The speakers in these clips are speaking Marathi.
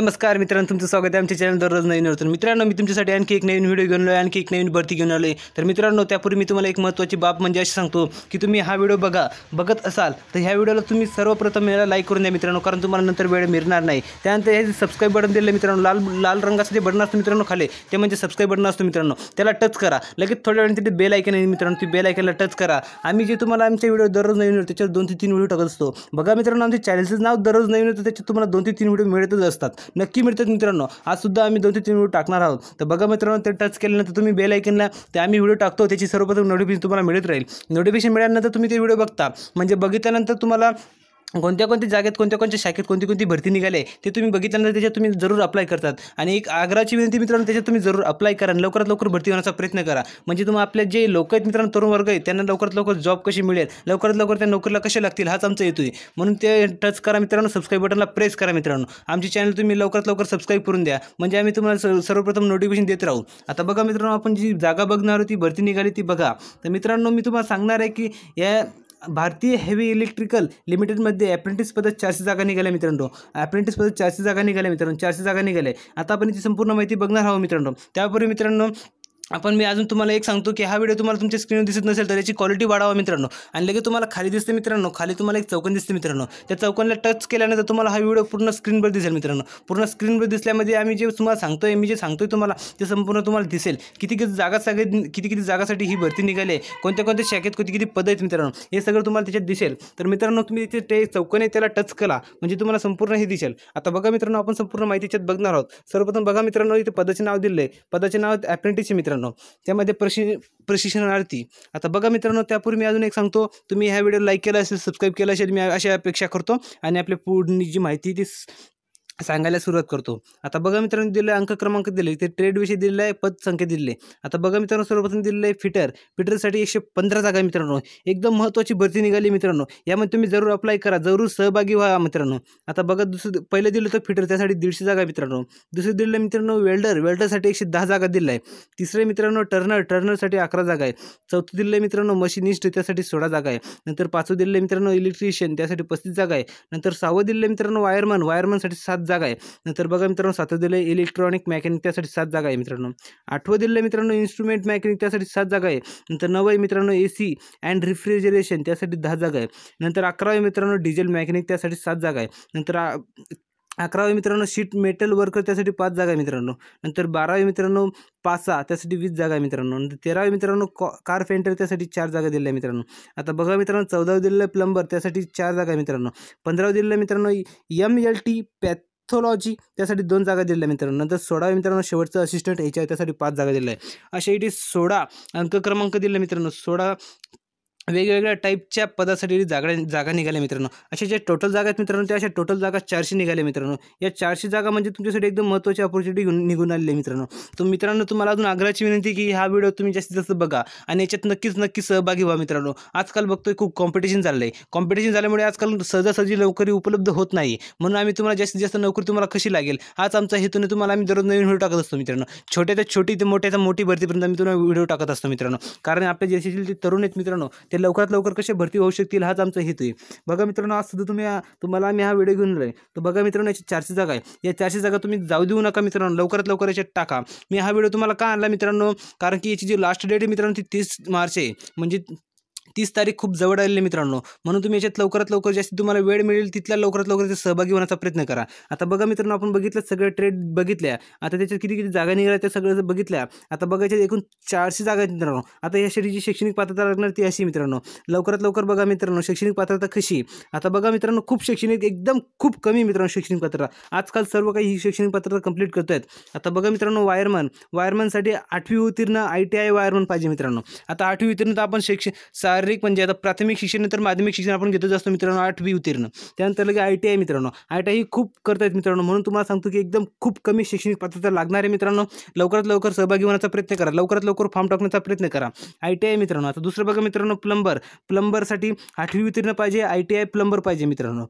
नमस्कार मित्रांनो तुमचं स्वागत आहे आमच्या चॅनल दररोज नवीन तर मित्रांनो मी तुमच्यासाठी आणखी एक नवीन व्हिडिओ घेऊन आलो आणखी एक नवीन भरती घेऊन आलो आहे तर मित्रांनो त्यापूर्वी मी तुम्हाला एक महत्त्वाची बाब म्हणजे अशी सांगतो की तुम्ही हा व्हिडिओ बघा बघत असाल तर ह्या व्हिडिओला तुम्ही सर्वप्रथम याला लाईक करून द्या मित्रांनो कारण तुम्हाला नंतर वेळ मिळणार नाही त्यानंतर हे सबस्क्राईब बटन दिलं मित्रांनो लाल लाल रंगाचं जे बटन असतो मित्रांनो खाली ते म्हणजे सबस्क्राईब बटन असतो मित्रांनो त्याला टच करा लगेच थोड्या वेळाने तिथे बेल ऐकन मित्रांनो ती बेल ऐकायला टच करा आम्ही जे तुम्हाला आमचे व्हिडिओ दररोज नवीन होतो त्याच्यावर दोन ते तीन व्हिडिओ टाकत असतो बघा मित्रांनो आमचे चॅनलचं नाव दररोज नवीन होतं त्याच्यात तुम्हाला दोन ते तीन व्हिडिओ मिळतच असतात नक्की मिळतात मित्रांनो आज सुद्धा आम्ही दोन ते तीन व्हिडिओ टाकणार आहोत तर बघा मित्रांनो ते टच केल्यानंतर तुम्ही बेल ऐकनला ते आम्ही व्हिडिओ टाकतो त्याची सर्वप्रथम नोटिफिकेशन तुम्हाला मिळत राहील नोटिफिकेशन मिळाल्यानंतर तुम्ही ते व्हिडिओ बघता म्हणजे बघितल्यानंतर तुम्हाला कोणत्या कोणत्या जागेत कोणत्या कोणत्या शाखेत कोणती कोणती भरती निघाली आहे ते तुम्ही बघितल्यानंतर त्याच्यात तुम्ही जरूर अप्लाय करतात आणि एक आग्राची विनंती मित्रांनो त्याच्यात तुम्ही जरूर अप्लाय करा आणि लवकरात लवकर भरती होण्याचा प्रयत्न करा म्हणजे तुम्ही आपल्या जे लोक आहेत मित्रांनो तरुण वर्ग आहेत त्यांना लवकरात लवकर जॉब कशी मिळेल लवकरात लवकर त्या नोकरीला कसे लागतील हाच आमचा येतो आहे म्हणून ते टच करा मित्रांनो सबस्क्राईब बटनला प्रेस करा मित्रांनो आमची चॅनल तुम्ही लवकरात लवकर सबस्क्राईब करून द्या म्हणजे आम्ही तुम्हाला सर्वप्रथम नोटिफिकेशन देत राहू आता बघा मित्रांनो आपण जी जागा बघणार होती भरती निघाली ती बघा तर मित्रांनो मी तुम्हाला सांगणार आहे की या भारतीय हेवी इलेक्ट्रिकल लिमिटेडमध्ये ॲप्रेंटिस पद चारशे जागा निघाल्या मित्रांनो ॲप्रेंटिस पद चारशे जागा निघाल्या मित्रांनो चारशे जागा निघाले आता आपण याची संपूर्ण माहिती बघणार आहोत मित्रांनो त्यापूर्वी मित्रांनो आपण मी अजून तुम्हाला एक सांगतो की हा व्हिडिओ तुम्हाला तुमच्या स्क्रीनवर दिसत नसेल तर याची क्वालिटी वाढावा मित्रांनो आणि लगेच तुम्हाला खाली दिसते मित्रांनो खाली तुम्हाला एक चौकन दिसते मित्रांनो त्या चौकनला टच केल्यानंतर तुम्हाला हा व्हिडिओ पूर्ण स्क्रीनवर दिसेल मित्रांनो पूर्ण स्क्रीनवर दिसल्यामध्ये आम्ही जे तुम्हाला सांगतोय मी जे सांगतोय तुम्हाला ते संपूर्ण तुम्हाला दिसेल किती किती जागा सगळे किती किती जागासाठी ही भरती निघाली आहे कोणत्या कोणत्या शाखेत किती किती पद आहेत मित्रांनो हे सगळं तुम्हाला त्याच्यात दिसेल तर मित्रांनो तुम्ही ते चौकन आहे त्याला टच केला म्हणजे तुम्हाला संपूर्ण हे दिसेल आता बघा मित्रांनो आपण संपूर्ण माहिती बघणार आहोत सर्वप्रथम बघा मित्रांनो इथे पदाचे नाव दिले पदाचे नाव ॲप्रेंटिसचे मित्रांनो मित्रांनो त्यामध्ये प्रशि प्रशिक्षणार्थी आता बघा मित्रांनो त्यापूर्वी मी अजून एक सांगतो तुम्ही ह्या व्हिडिओ लाईक केला असेल सबस्क्राईब केला असेल मी अशा अपेक्षा करतो आणि आपल्या पूर्ण जी माहिती ती सांगायला सुरुवात करतो आता बघा मित्रांनो दिले अंक क्रमांक दिले ते ट्रेड विषय दिले आहे पदसंख्या दिलेली आहे आता बघा मित्रांनो सर्वप्रथम दिले आहे फिटर फिटरसाठी एकशे पंधरा जागा मित्रांनो एकदम महत्त्वाची भरती निघाली मित्रांनो यामध्ये तुम्ही जरूर अप्लाय करा जरूर सहभागी व्हा मित्रांनो आता बघा दुसरं पहिलं दिलं तर फिटर त्यासाठी दीडशे जागा मित्रांनो दुसरं दिलं मित्रांनो वेल्डर वेल्डरसाठी एकशे दहा जागा दिलेलं आहे तिसरे मित्रांनो टर्नर टर्नरसाठी अकरा जागा आहे चौथं दिलं मित्रांनो मशिनिस्ट त्यासाठी सोळा जागा आहे नंतर पाचवं दिलं मित्रांनो इलेक्ट्रिशियन त्यासाठी पस्तीस जागा आहे नंतर सहावं दिलं मित्रांनो वायरमन वायरमनसाठी सात जागा आहे नंतर बघा मित्रांनो सातवं दिलं इलेक्ट्रॉनिक मॅकॅनिक त्यासाठी सात जागा आहे मित्रांनो आठवं दिलेलं मित्रांनो इन्स्ट्रुमेंट मॅकॅनिक त्यासाठी सात जागा आहे नंतर नवं मित्रांनो ए सी अँड रिफ्रिजरेशन त्यासाठी दहा जागा आहे नंतर आहे मित्रांनो डिझेल मॅकॅनिक त्यासाठी सात जागा आहे नंतर अकरावे मित्रांनो शीट मेटल वर्कर त्यासाठी पाच जागा आहे मित्रांनो नंतर बारावे मित्रांनो पासा त्यासाठी वीस जागा आहे मित्रांनो नंतर तेरावे मित्रांनो कॉ कारपेंटर त्यासाठी चार जागा दिलेल्या आहे मित्रांनो आता बघा मित्रांनो चौदावं दिलेलं प्लंबर त्यासाठी चार जागा आहे मित्रांनो पंधरावं दिलेलं मित्रांनो एम एल टी पॅ थॉलॉजी त्यासाठी दोन जागा दिल्या मित्रांनो नंतर सोळा मित्रांनो शेवटचा असिस्टंट याच्यासाठी त्यासाठी पाच जागा दिल्या आहे अशा इथे सोळा अंक क्रमांक दिला मित्रांनो सोळा वेगवेगळ्या टाईपच्या पदासाठी जागा जागा निघाल्या मित्रांनो अशा ज्या टोटल जागा आहेत मित्रांनो त्या अशा टोटल जागा चारशे निघाल्या मित्रांनो या चारशे जागा म्हणजे तुमच्यासाठी एकदम महत्त्वाची ऑपॉर्च्युनिटी घेऊन निघून आलेली आहे मित्रांनो तर मित्रांनो तुम्हाला अजून आग्रहाची विनंती की हा व्हिडिओ तुम्ही जास्तीत जास्त बघा आणि याच्यात नक्कीच नक्की सहभागी व्हा मित्रांनो आजकाल बघतोय खूप कॉम्पिटिशन चाललं आहे कॉम्पिटिशन झाल्यामुळे आजकाल सहजासहजी नोकरी उपलब्ध होत नाही म्हणून आम्ही तुम्हाला जास्तीत जास्त नोकरी तुम्हाला कशी लागेल आज आमचा हेतूने तुम्हाला आम्ही दररोज नवीन व्हिडिओ टाकत असतो मित्रांनो छोट्या ते छोटी ते मोठ्या मोठी भरतीपर्यंत आम्ही तुम्हाला व्हिडिओ टाकत असतो मित्रांनो कारण आपल्या देशातील ते तरुण आहेत मित्रांनो ते लवकरात लवकर कसे भरती होऊ शकतील हाच आमचा हेतू आहे बघा मित्रांनो आज सुद्धा तुम्ही तुम्हाला आम्ही हा व्हिडिओ घेऊन राहील तर बघा मित्रांनो याची चारशे जागा आहे या चारशे जागा तुम्ही जाऊ देऊ नका मित्रांनो लवकरात लवकर याच्यात टाका मी हा व्हिडिओ तुम्हाला का आणला मित्रांनो कारण की याची जी लास्ट डेट आहे मित्रांनो ती तीस मार्च आहे म्हणजे तीस तारीख खूप जवळ आलेली मित्रांनो म्हणून तुम्ही याच्यात लवकरात लवकर जास्त तुम्हाला वेळ मिळेल तिथल्या लवकरात लवकर ते सहभागी होण्याचा प्रयत्न करा आता बघा मित्रांनो आपण बघितलं सगळ्या ट्रेड बघितल्या आता त्याच्यात किती किती जागा निघाल्या त्या सगळं बघितल्या आता बघायच्या एकूण चारशे जागा आहेत मित्रांनो आता यासाठी जी शैक्षणिक पात्रता लागणार ती अशी मित्रांनो लवकरात लवकर बघा मित्रांनो शैक्षणिक पात्रता कशी आता बघा मित्रांनो खूप शैक्षणिक एकदम खूप कमी मित्रांनो शैक्षणिक पात्रता आजकाल सर्व काही ही शैक्षणिक पात्रता कंप्लीट करत आहेत आता बघा मित्रांनो वायरमन वायरमनसाठी आठवी उत्तीर्ण आय टी आय वायरमन पाहिजे मित्रांनो आता आठवी उत्तीर्ण तर आपण शैक्षणिक शारीरिक म्हणजे आता प्राथमिक शिक्षण नंतर माध्यमिक शिक्षण आपण घेतच असतो मित्रांनो आठवी उत्तीर्ण त्यानंतर लगे आय टी आय मित्रांनो आय टी आय ही खूप आहेत मित्रांनो म्हणून तुम्हाला सांगतो की एकदम खूप कमी शैक्षणिक पात्रता लागणार आहे मित्रांनो लवकरात लवकर सहभागी होण्याचा प्रयत्न करा लवकरात लवकर फॉर्म टाकण्याचा प्रयत्न करा आय टी आय मित्रांनो आता दुसरं बघा मित्रांनो प्लंबर प्लंबरसाठी आठवी उत्तीर्ण पाहिजे आय टी आय प्लंबर पाहिजे मित्रांनो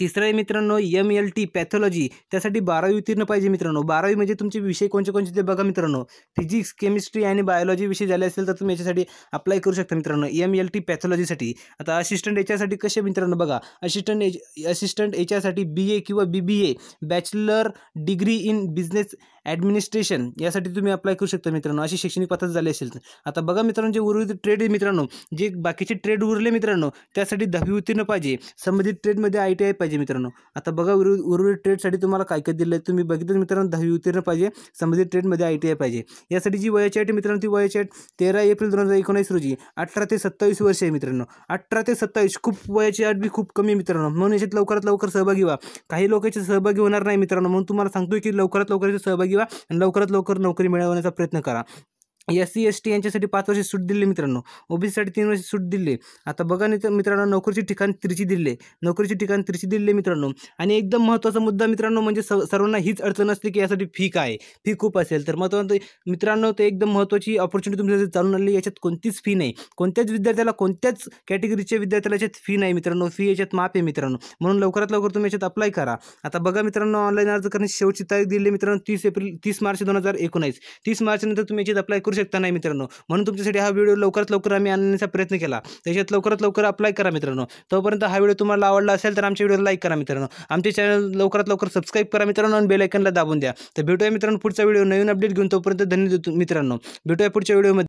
तिसरं आहे मित्रांनो एम एल टी पॅथॉलॉजी त्यासाठी बारावी उत्तीर्ण पाहिजे मित्रांनो बारावी म्हणजे तुमचे विषय कोणते कोणते ते बघा मित्रांनो फिजिक्स केमिस्ट्री आणि बायोलॉजी विषय झाले असेल तर तुम्ही याच्यासाठी अप्लाय करू शकता मित्रांनो एम एल टी पॅथॉलॉजीसाठी आता असिस्टंट याच्यासाठी कसे मित्रांनो बघा असिस्टंट एच असिस्टंट याच्यासाठी बी ए किंवा B B A bachelor degree in business administration यासाठी तुम्ही अप्लाय करू शकता मित्रांनो अशी शैक्षणिक पात्रता झाली असेल आता बघा मित्रांनो जे उर्वरित ट्रेड मित्रांनो जे बाकीचे ट्रेड उरले मित्रांनो त्यासाठी दहावी उत्तीर्ण पाहिजे संबंधित ट्रेडमध्ये आय टी आय पाहिजे मित्रांनो आता बघा उर्वरित उर्वरित ट्रेडसाठी तुम्हाला काय काय दिलं आहे तुम्ही बघितलं मित्रांनो दहावी उत्तीर्ण पाहिजे संबंधित ट्रेडमध्ये आय टी आय पाहिजे यासाठी जी वयाची आहे मित्रांनो ती वयाची अट तेरा एप्रिल दोन हजार एकोणीस रोजी अठरा ते सत्तावीस वर्ष आहे मित्रांनो अठरा ते सत्तावीस खूप वयाची आठ बी खूप कमी मित्रांनो म्हणून याच्यात लवकरात लवकर सहभागी व्हा काही लोकांचे सहभागी होणार नाही मित्रांनो म्हणून तुम्हाला सांगतोय की लवकरात लवकर सहभागी व्हा आणि लवकरात लवकर नोकरी मिळवण्याचा प्रयत्न करा एस सी एस टी यांच्यासाठी पाच वर्ष सूट दिली मित्रांनो ओबीसीसाठी तीन वर्ष सूट दिली आता बघा नाही तर मित्रांनो नोकरीचे ठिकाण त्रिची दिले नोकरीची ठिकाण त्रिची दिले मित्रांनो आणि एकदम महत्त्वाचा मुद्दा मित्रांनो म्हणजे स सर्वांना हीच अडचण असते की यासाठी फी काय फी खूप असेल तर महत्त्वाचं मित्रांनो ते एकदम महत्त्वाची ऑपॉर्च्युनिटी तुमच्यासाठी चालून आली याच्यात कोणतीच फी नाही कोणत्याच विद्यार्थ्याला कोणत्याच कॅटेगरीच्या विद्यार्थ्याला याच्यात फी नाही मित्रांनो फी याच्यात माफ आहे मित्रांनो म्हणून लवकरात लवकर तुम्ही याच्यात अप्लाय करा आता बघा मित्रांनो ऑनलाईन अर्ज करण्याची शेवटची तारीख दिली मित्रांनो तीस एप्रिल तीस मार्च दोन हजार एकोणीस तीस मार्चनंतर तुम्ही याच्यात अप्लाय करू करू शकता नाही मित्रांनो म्हणून तुमच्यासाठी हा व्हिडिओ लवकरात लवकर आम्ही आणण्याचा प्रयत्न केला त्याच्यात लवकरात लवकर अप्लाय करा मित्रांनो तोपर्यंत हा व्हिडिओ तुम्हाला आवडला असेल तर आमच्या व्हिडिओला लाईक करा मित्रांनो आमचे चॅनल लवकरात लवकर सबस्क्राईब करा मित्रांनो आणि बेलायकनला दाबून द्या तर भेटूया मित्रांनो पुढचा व्हिडिओ नवीन अपडेट घेऊन तोपर्यंत धन्यवाद मित्रांनो भेटूया पुढच्या व्हिडिओमध्ये